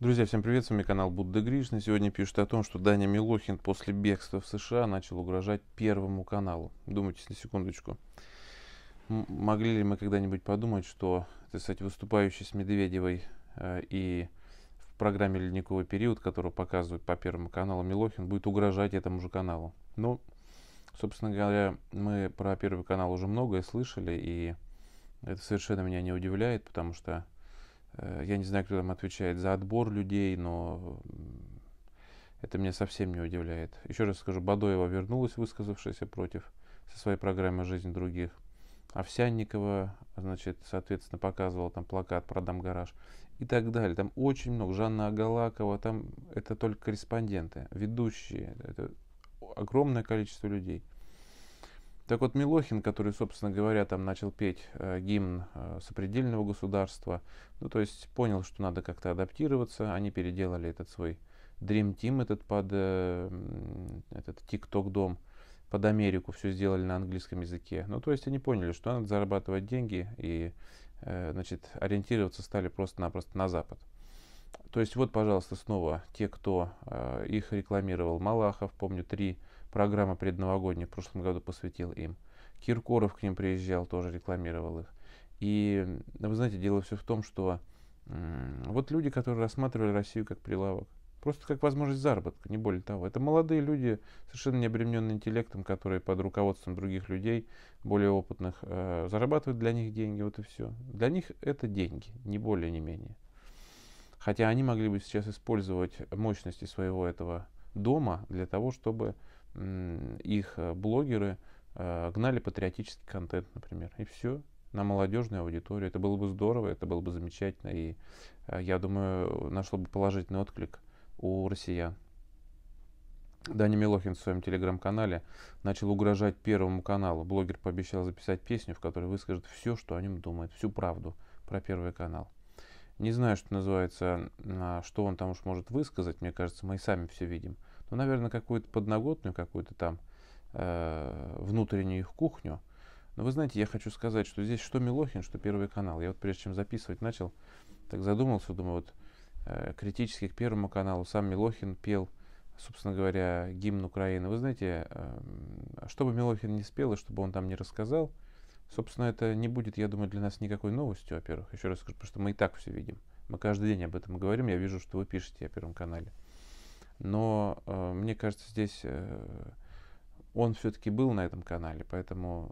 Друзья, всем привет, с вами канал Будда Гришна. Сегодня пишут о том, что Даня Милохин после бегства в США начал угрожать Первому каналу. Думайте на секундочку. могли ли мы когда-нибудь подумать, что, так сказать, выступающий с Медведевой э, и в программе «Ледниковый период», которую показывают по Первому каналу, Милохин будет угрожать этому же каналу? Ну, собственно говоря, мы про Первый канал уже многое слышали, и это совершенно меня не удивляет, потому что Э, я не знаю, кто там отвечает за отбор людей, но это меня совсем не удивляет. Еще раз скажу, Бадоева вернулась, высказавшаяся против со своей программы «Жизнь других». Овсянникова, значит, соответственно, показывала там плакат «Продам гараж» и так далее. Там очень много. Жанна Агалакова, там это только корреспонденты, ведущие. Это огромное количество людей – так вот, Милохин, который, собственно говоря, там начал петь э, гимн э, сопредельного государства, ну, то есть понял, что надо как-то адаптироваться, они переделали этот свой Dream Team, этот под э, этот TikTok дом, под Америку все сделали на английском языке. Ну, то есть они поняли, что надо зарабатывать деньги и, э, значит, ориентироваться стали просто-напросто на Запад. То есть вот, пожалуйста, снова те, кто э, их рекламировал. Малахов, помню, три программы предновогодние в прошлом году посвятил им. Киркоров к ним приезжал, тоже рекламировал их. И, вы знаете, дело все в том, что э, вот люди, которые рассматривали Россию как прилавок, просто как возможность заработка, не более того. Это молодые люди, совершенно не обремененные интеллектом, которые под руководством других людей, более опытных, э, зарабатывают для них деньги, вот и все. Для них это деньги, не более, не менее. Хотя они могли бы сейчас использовать мощности своего этого дома для того, чтобы их э, блогеры э, гнали патриотический контент, например, и все на молодежную аудиторию. Это было бы здорово, это было бы замечательно, и э, я думаю, нашло бы положительный отклик у россиян. Даня Милохин в своем телеграм-канале начал угрожать Первому каналу. Блогер пообещал записать песню, в которой выскажет все, что о нем думает, всю правду про Первый канал. Не знаю, что называется, а, что он там уж может высказать, мне кажется, мы и сами все видим. Но, ну, наверное, какую-то подноготную, какую-то там э, внутреннюю их кухню. Но вы знаете, я хочу сказать, что здесь что Милохин, что Первый канал. Я вот прежде чем записывать начал, так задумался, думаю, вот э, критически к Первому каналу сам Милохин пел, собственно говоря, гимн Украины. Вы знаете, э, что бы Милохин не спел и чтобы он там не рассказал – Собственно, это не будет, я думаю, для нас никакой новостью, во-первых. Еще раз скажу, потому что мы и так все видим. Мы каждый день об этом говорим. Я вижу, что вы пишете о Первом канале. Но э, мне кажется, здесь э, он все-таки был на этом канале, поэтому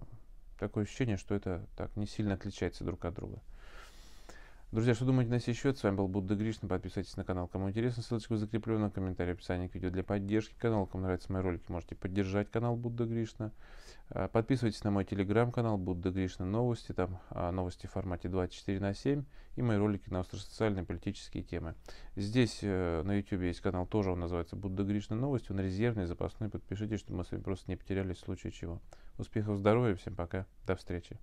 такое ощущение, что это так не сильно отличается друг от друга. Друзья, что думаете на сей счет? С вами был Будда Гришна. Подписывайтесь на канал, кому интересно. ссылочка закреплю комментарий в описании к видео для поддержки канала. Кому нравятся мои ролики, можете поддержать канал Будда Гришна. А, подписывайтесь на мой телеграм-канал Будда Гришна Новости. Там а, новости в формате 24 на 7 и мои ролики на остросоциальные политические темы. Здесь э, на YouTube есть канал, тоже он называется Будда Гришна Новости. Он резервный, запасной. Подпишитесь, чтобы мы с вами просто не потерялись в случае чего. Успехов, здоровья, всем пока, до встречи.